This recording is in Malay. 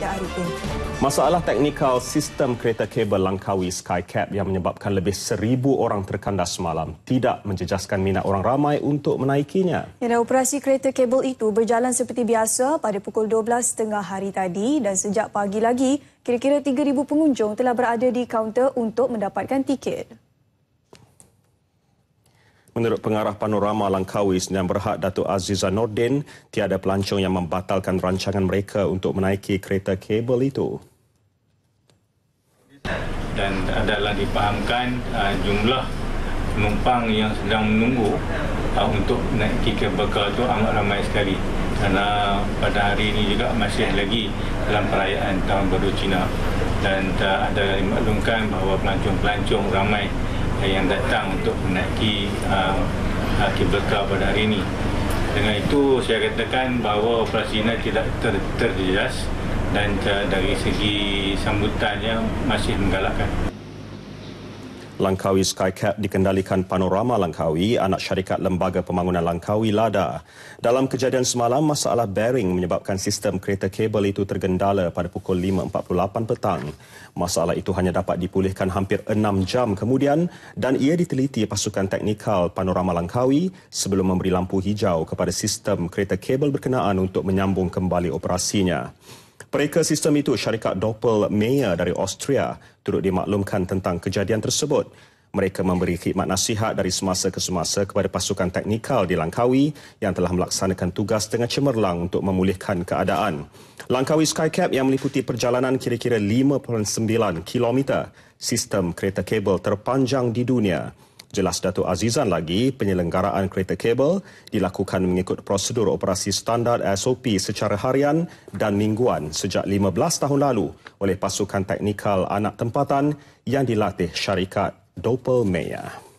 tidak rutin. Masalah teknikal sistem kereta kabel Langkawi Skycap yang menyebabkan lebih seribu orang terkandas semalam tidak menjejaskan minat orang ramai untuk menaikinya. Ya, operasi kereta kabel itu berjalan seperti biasa pada pukul 12.30 hari tadi dan sejak pagi lagi, kira-kira 3,000 pengunjung telah berada di kaunter untuk mendapatkan tiket. Menurut pengarah panorama Langkawi Sdn Berhad Datuk Aziza Nordin, tiada pelancong yang membatalkan rancangan mereka untuk menaiki kereta kabel itu. Dan adalah dipahamkan uh, jumlah penumpang yang sedang menunggu uh, untuk naik kabel kereta itu amat ramai sekali. Kerana pada hari ini juga masih lagi dalam perayaan Tahun Baru Cina dan uh, ada dimaklumkan bahawa pelancong-pelancong ramai yang datang untuk menaiki uh, uh kabel pada hari ini. Dengan itu saya katakan bahawa operasi ini tidak ter terjelas dan uh, dari segi sambutannya masih menggalakkan. Langkawi Skycap dikendalikan Panorama Langkawi, anak syarikat Lembaga Pembangunan Langkawi LADA. Dalam kejadian semalam, masalah bearing menyebabkan sistem kereta kabel itu tergendala pada pukul 5.48 petang. Masalah itu hanya dapat dipulihkan hampir 6 jam kemudian dan ia diteliti pasukan teknikal Panorama Langkawi sebelum memberi lampu hijau kepada sistem kereta kabel berkenaan untuk menyambung kembali operasinya. Pereka sistem itu syarikat Doppelmayr dari Austria turut dimaklumkan tentang kejadian tersebut. Mereka memberi khidmat nasihat dari semasa ke semasa kepada pasukan teknikal di Langkawi yang telah melaksanakan tugas dengan cemerlang untuk memulihkan keadaan. Langkawi Skycap yang meliputi perjalanan kira-kira 5.9 km, sistem kereta kabel terpanjang di dunia. Jelas Datuk Azizan lagi, penyelenggaraan kereta kabel dilakukan mengikut prosedur operasi standar SOP secara harian dan mingguan sejak 15 tahun lalu oleh pasukan teknikal anak tempatan yang dilatih syarikat Doppelmayr.